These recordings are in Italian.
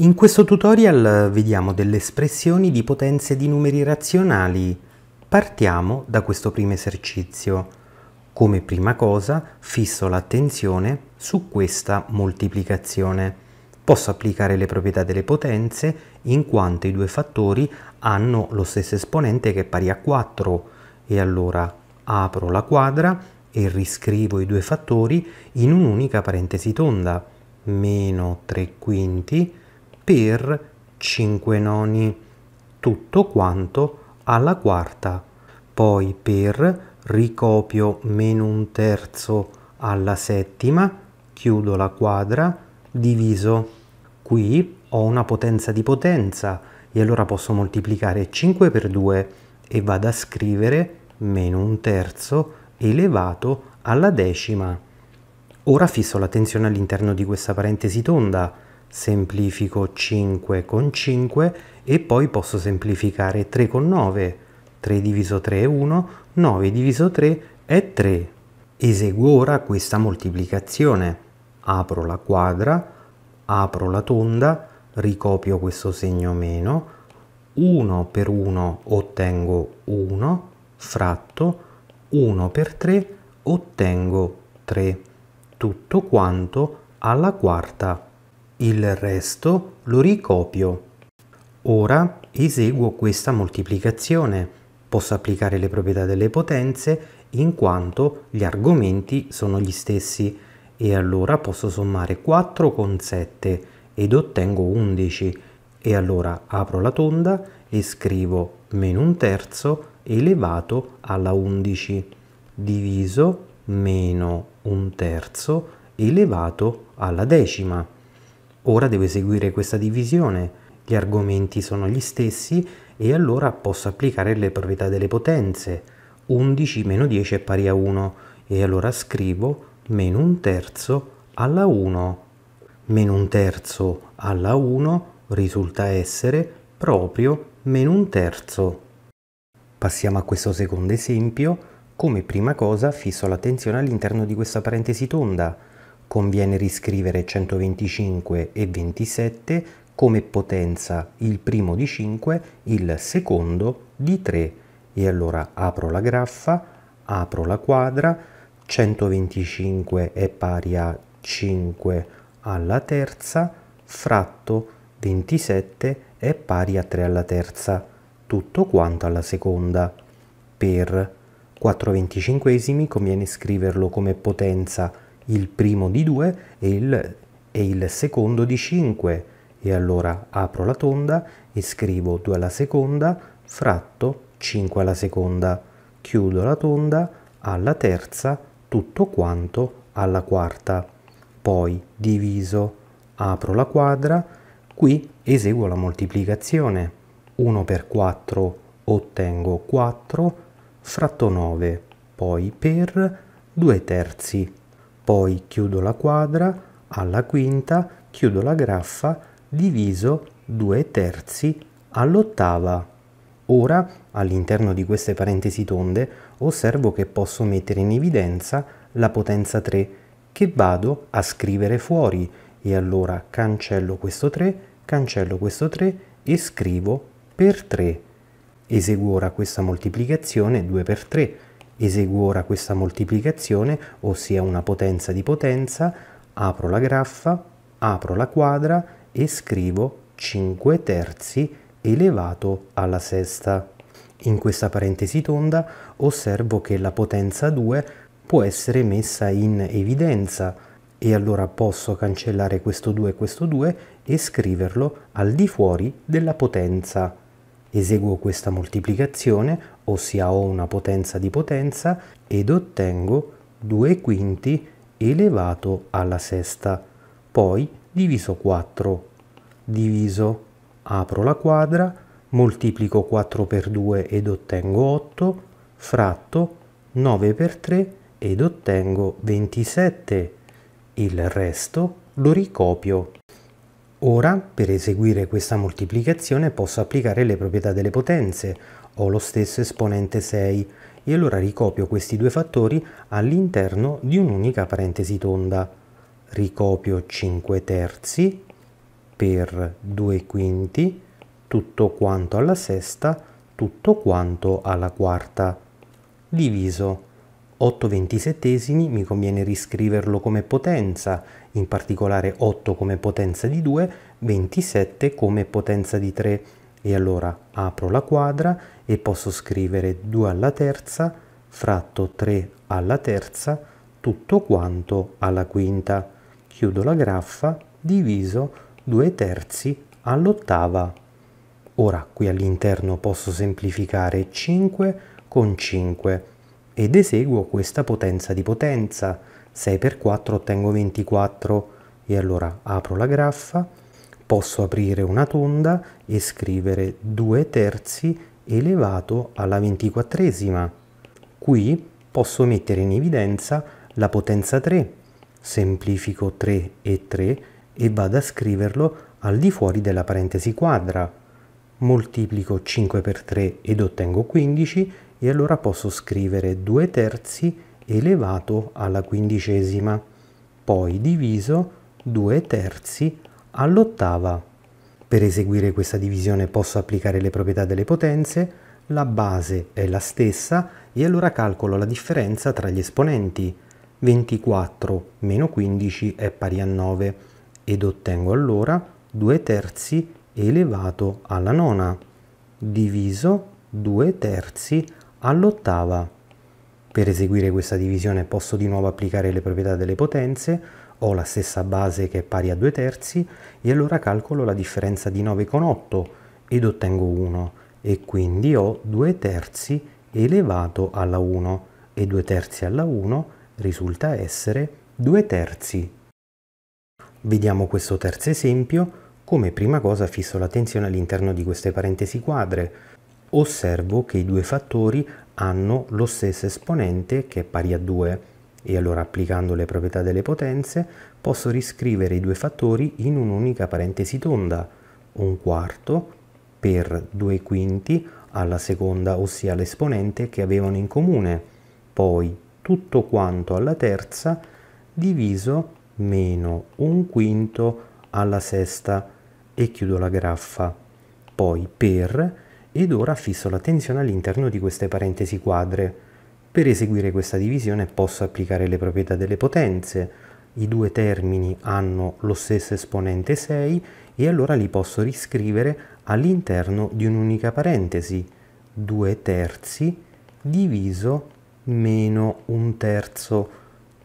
In questo tutorial vediamo delle espressioni di potenze di numeri razionali. Partiamo da questo primo esercizio. Come prima cosa fisso l'attenzione su questa moltiplicazione. Posso applicare le proprietà delle potenze in quanto i due fattori hanno lo stesso esponente che è pari a 4 e allora apro la quadra e riscrivo i due fattori in un'unica parentesi tonda meno 3 quinti per 5 noni, tutto quanto alla quarta, poi per ricopio meno un terzo alla settima, chiudo la quadra, diviso. Qui ho una potenza di potenza e allora posso moltiplicare 5 per 2 e vado a scrivere meno un terzo elevato alla decima. Ora fisso la tensione all'interno di questa parentesi tonda semplifico 5 con 5 e poi posso semplificare 3 con 9. 3 diviso 3 è 1, 9 diviso 3 è 3. Eseguo ora questa moltiplicazione. Apro la quadra, apro la tonda, ricopio questo segno meno, 1 per 1 ottengo 1, fratto 1 per 3 ottengo 3. Tutto quanto alla quarta il resto lo ricopio. Ora eseguo questa moltiplicazione. Posso applicare le proprietà delle potenze in quanto gli argomenti sono gli stessi e allora posso sommare 4 con 7 ed ottengo 11 e allora apro la tonda e scrivo meno un terzo elevato alla 11 diviso meno un terzo elevato alla decima. Ora devo eseguire questa divisione, gli argomenti sono gli stessi e allora posso applicare le proprietà delle potenze. 11 meno 10 è pari a 1 e allora scrivo meno un terzo alla 1. Meno un terzo alla 1 risulta essere proprio meno un terzo. Passiamo a questo secondo esempio. Come prima cosa fisso l'attenzione all'interno di questa parentesi tonda Conviene riscrivere 125 e 27 come potenza il primo di 5, il secondo di 3 e allora apro la graffa, apro la quadra, 125 è pari a 5 alla terza fratto 27 è pari a 3 alla terza, tutto quanto alla seconda. Per 4 venticinquesimi conviene scriverlo come potenza il primo di 2 e il, e il secondo di 5 e allora apro la tonda e scrivo 2 alla seconda fratto 5 alla seconda, chiudo la tonda alla terza tutto quanto alla quarta, poi diviso, apro la quadra, qui eseguo la moltiplicazione, 1 per 4 ottengo 4 fratto 9, poi per 2 terzi poi chiudo la quadra, alla quinta chiudo la graffa diviso 2 terzi all'ottava. Ora, all'interno di queste parentesi tonde, osservo che posso mettere in evidenza la potenza 3 che vado a scrivere fuori e allora cancello questo 3, cancello questo 3 e scrivo per 3. Eseguo ora questa moltiplicazione 2 per 3 eseguo ora questa moltiplicazione, ossia una potenza di potenza, apro la graffa, apro la quadra e scrivo 5 terzi elevato alla sesta. In questa parentesi tonda osservo che la potenza 2 può essere messa in evidenza e allora posso cancellare questo 2 e questo 2 e scriverlo al di fuori della potenza Eseguo questa moltiplicazione, ossia ho una potenza di potenza, ed ottengo 2 quinti elevato alla sesta, poi diviso 4. Diviso, apro la quadra, moltiplico 4 per 2 ed ottengo 8, fratto 9 per 3 ed ottengo 27. Il resto lo ricopio. Ora, per eseguire questa moltiplicazione, posso applicare le proprietà delle potenze, ho lo stesso esponente 6, e allora ricopio questi due fattori all'interno di un'unica parentesi tonda. Ricopio 5 terzi per 2 quinti, tutto quanto alla sesta, tutto quanto alla quarta, diviso 8 ventisettesimi mi conviene riscriverlo come potenza, in particolare 8 come potenza di 2, 27 come potenza di 3. E allora apro la quadra e posso scrivere 2 alla terza fratto 3 alla terza tutto quanto alla quinta. Chiudo la graffa diviso 2 terzi all'ottava. Ora qui all'interno posso semplificare 5 con 5 ed eseguo questa potenza di potenza. 6 per 4 ottengo 24 e allora apro la graffa, posso aprire una tonda e scrivere 2 terzi elevato alla ventiquattresima. Qui posso mettere in evidenza la potenza 3, semplifico 3 e 3 e vado a scriverlo al di fuori della parentesi quadra. Moltiplico 5 per 3 ed ottengo 15 allora posso scrivere 2 terzi elevato alla quindicesima, poi diviso 2 terzi all'ottava. Per eseguire questa divisione posso applicare le proprietà delle potenze, la base è la stessa e allora calcolo la differenza tra gli esponenti. 24 meno 15 è pari a 9 ed ottengo allora 2 terzi elevato alla nona diviso 2 terzi all'ottava. Per eseguire questa divisione posso di nuovo applicare le proprietà delle potenze, ho la stessa base che è pari a 2 terzi e allora calcolo la differenza di 9 con 8 ed ottengo 1 e quindi ho 2 terzi elevato alla 1 e 2 terzi alla 1 risulta essere 2 terzi. Vediamo questo terzo esempio. Come prima cosa fisso la tensione all'interno di queste parentesi quadre osservo che i due fattori hanno lo stesso esponente che è pari a 2 e allora applicando le proprietà delle potenze posso riscrivere i due fattori in un'unica parentesi tonda, un quarto per 2 quinti alla seconda ossia l'esponente che avevano in comune, poi tutto quanto alla terza diviso meno un quinto alla sesta e chiudo la graffa, poi per ed ora fisso l'attenzione all'interno di queste parentesi quadre. Per eseguire questa divisione posso applicare le proprietà delle potenze, i due termini hanno lo stesso esponente 6 e allora li posso riscrivere all'interno di un'unica parentesi, 2 terzi diviso meno un terzo,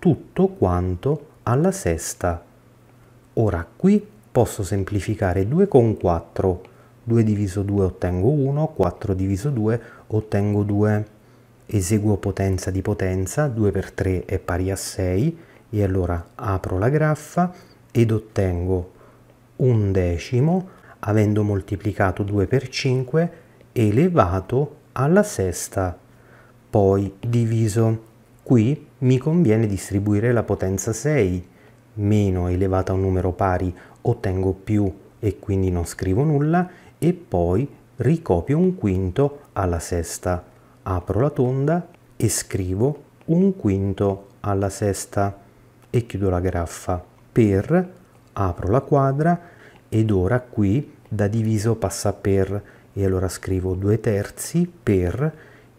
tutto quanto alla sesta. Ora qui posso semplificare 2 con 4 2 diviso 2 ottengo 1, 4 diviso 2 ottengo 2, eseguo potenza di potenza, 2 per 3 è pari a 6 e allora apro la graffa ed ottengo un decimo avendo moltiplicato 2 per 5 elevato alla sesta, poi diviso. Qui mi conviene distribuire la potenza 6, meno elevata a un numero pari ottengo più e quindi non scrivo nulla e poi ricopio un quinto alla sesta, apro la tonda e scrivo un quinto alla sesta e chiudo la graffa per, apro la quadra ed ora qui da diviso passa per e allora scrivo due terzi per,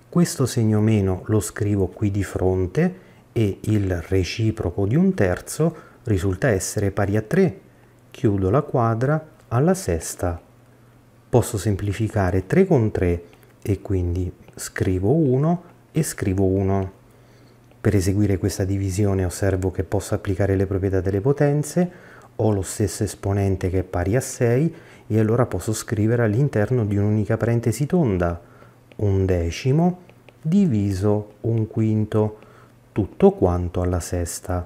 questo segno meno lo scrivo qui di fronte e il reciproco di un terzo risulta essere pari a 3. Chiudo la quadra alla sesta posso semplificare 3 con 3 e quindi scrivo 1 e scrivo 1. Per eseguire questa divisione osservo che posso applicare le proprietà delle potenze, ho lo stesso esponente che è pari a 6 e allora posso scrivere all'interno di un'unica parentesi tonda un decimo diviso un quinto, tutto quanto alla sesta.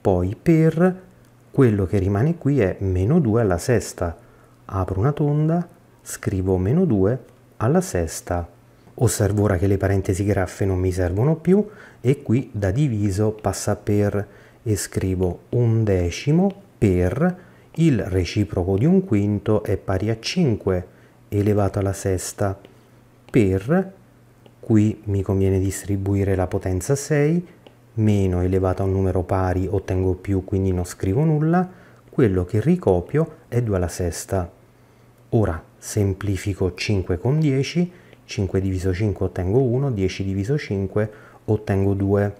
Poi per quello che rimane qui è meno 2 alla sesta. Apro una tonda, scrivo meno 2 alla sesta. Osservo ora che le parentesi graffe non mi servono più e qui da diviso passa per e scrivo un decimo per il reciproco di un quinto è pari a 5 elevato alla sesta per qui mi conviene distribuire la potenza 6 meno elevato a un numero pari ottengo più quindi non scrivo nulla quello che ricopio è 2 alla sesta Ora semplifico 5 con 10, 5 diviso 5 ottengo 1, 10 diviso 5 ottengo 2.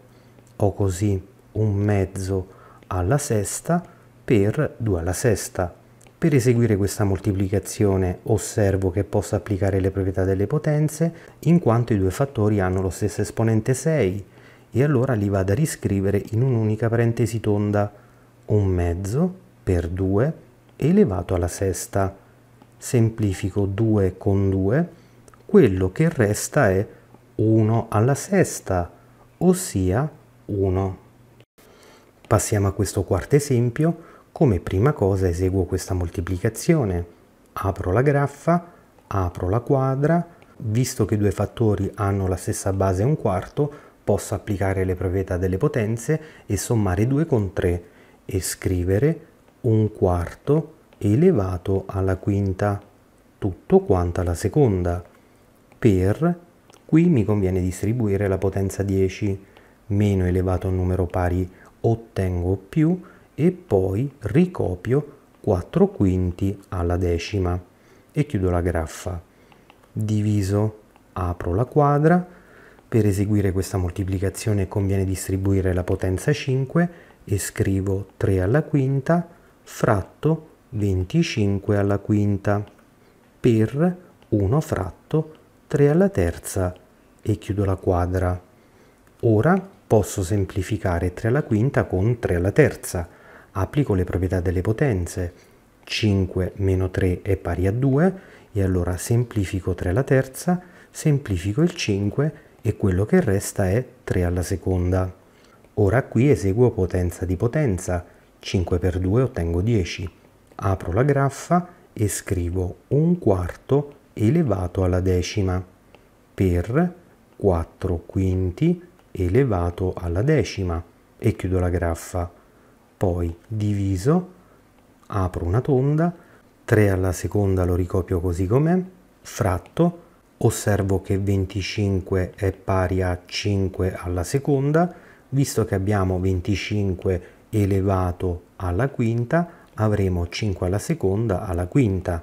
Ho così un mezzo alla sesta per 2 alla sesta. Per eseguire questa moltiplicazione osservo che posso applicare le proprietà delle potenze in quanto i due fattori hanno lo stesso esponente 6 e allora li vado a riscrivere in un'unica parentesi tonda un mezzo per 2 elevato alla sesta semplifico 2 con 2, quello che resta è 1 alla sesta, ossia 1. Passiamo a questo quarto esempio. Come prima cosa eseguo questa moltiplicazione. Apro la graffa, apro la quadra. Visto che i due fattori hanno la stessa base un quarto, posso applicare le proprietà delle potenze e sommare 2 con 3 e scrivere un quarto elevato alla quinta, tutto quanto alla seconda. Per, qui mi conviene distribuire la potenza 10, meno elevato a numero pari ottengo più e poi ricopio 4 quinti alla decima e chiudo la graffa. Diviso, apro la quadra, per eseguire questa moltiplicazione conviene distribuire la potenza 5 e scrivo 3 alla quinta fratto 25 alla quinta per 1 fratto 3 alla terza e chiudo la quadra. Ora posso semplificare 3 alla quinta con 3 alla terza. Applico le proprietà delle potenze. 5 meno 3 è pari a 2 e allora semplifico 3 alla terza, semplifico il 5 e quello che resta è 3 alla seconda. Ora qui eseguo potenza di potenza. 5 per 2 ottengo 10 apro la graffa e scrivo un quarto elevato alla decima per 4 quinti elevato alla decima e chiudo la graffa. Poi diviso, apro una tonda, 3 alla seconda lo ricopio così com'è, fratto, osservo che 25 è pari a 5 alla seconda, visto che abbiamo 25 elevato alla quinta, avremo 5 alla seconda, alla quinta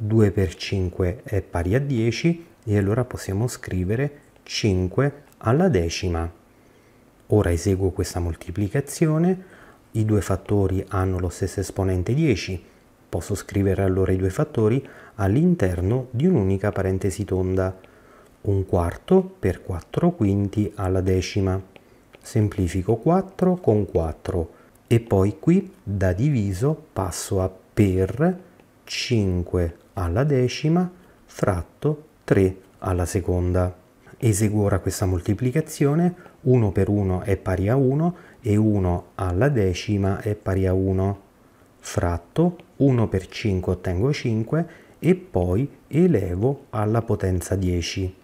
2 per 5 è pari a 10 e allora possiamo scrivere 5 alla decima. Ora eseguo questa moltiplicazione, i due fattori hanno lo stesso esponente 10, posso scrivere allora i due fattori all'interno di un'unica parentesi tonda, un quarto per 4 quinti alla decima. Semplifico 4 con 4, e poi qui da diviso passo a per 5 alla decima fratto 3 alla seconda. Eseguo ora questa moltiplicazione, 1 per 1 è pari a 1 e 1 alla decima è pari a 1, fratto 1 per 5 ottengo 5 e poi elevo alla potenza 10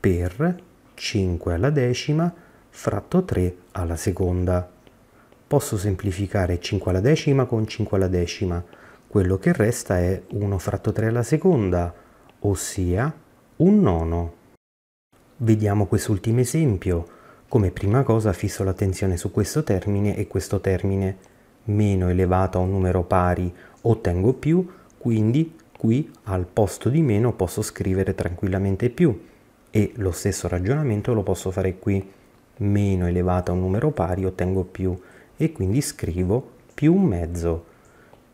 per 5 alla decima fratto 3 alla seconda posso semplificare 5 alla decima con 5 alla decima, quello che resta è 1 fratto 3 alla seconda, ossia un nono. Vediamo quest'ultimo esempio. Come prima cosa fisso l'attenzione su questo termine e questo termine. Meno elevato a un numero pari ottengo più, quindi qui al posto di meno posso scrivere tranquillamente più. E lo stesso ragionamento lo posso fare qui. Meno elevato a un numero pari ottengo più e quindi scrivo più un mezzo.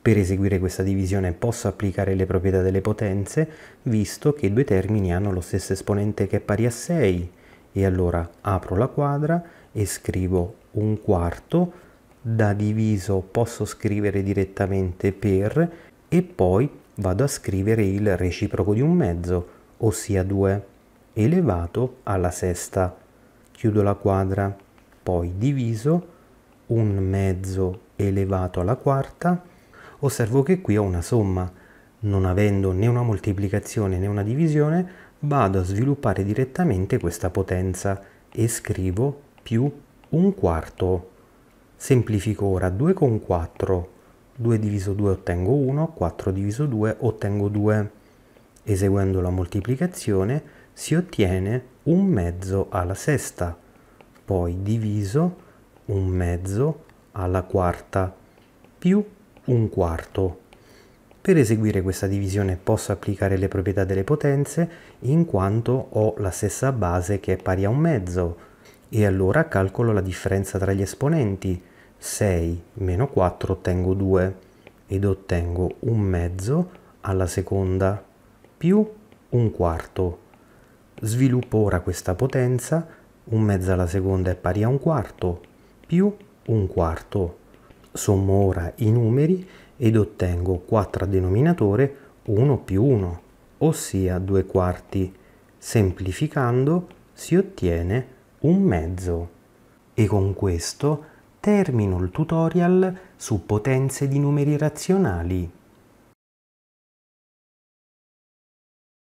Per eseguire questa divisione posso applicare le proprietà delle potenze, visto che i due termini hanno lo stesso esponente che è pari a 6, e allora apro la quadra e scrivo un quarto, da diviso posso scrivere direttamente per, e poi vado a scrivere il reciproco di un mezzo, ossia 2, elevato alla sesta. Chiudo la quadra, poi diviso, un mezzo elevato alla quarta, osservo che qui ho una somma. Non avendo né una moltiplicazione né una divisione, vado a sviluppare direttamente questa potenza e scrivo più un quarto. Semplifico ora 2 con 4, 2 diviso 2 ottengo 1, 4 diviso 2 ottengo 2. Eseguendo la moltiplicazione si ottiene un mezzo alla sesta, poi diviso un mezzo alla quarta più un quarto. Per eseguire questa divisione posso applicare le proprietà delle potenze in quanto ho la stessa base che è pari a un mezzo e allora calcolo la differenza tra gli esponenti. 6 meno 4 ottengo 2 ed ottengo un mezzo alla seconda più un quarto. Sviluppo ora questa potenza, un mezzo alla seconda è pari a un quarto, più un quarto. Sommo ora i numeri ed ottengo 4 al denominatore 1 più 1, ossia 2 quarti. Semplificando si ottiene un mezzo. E con questo termino il tutorial su potenze di numeri razionali.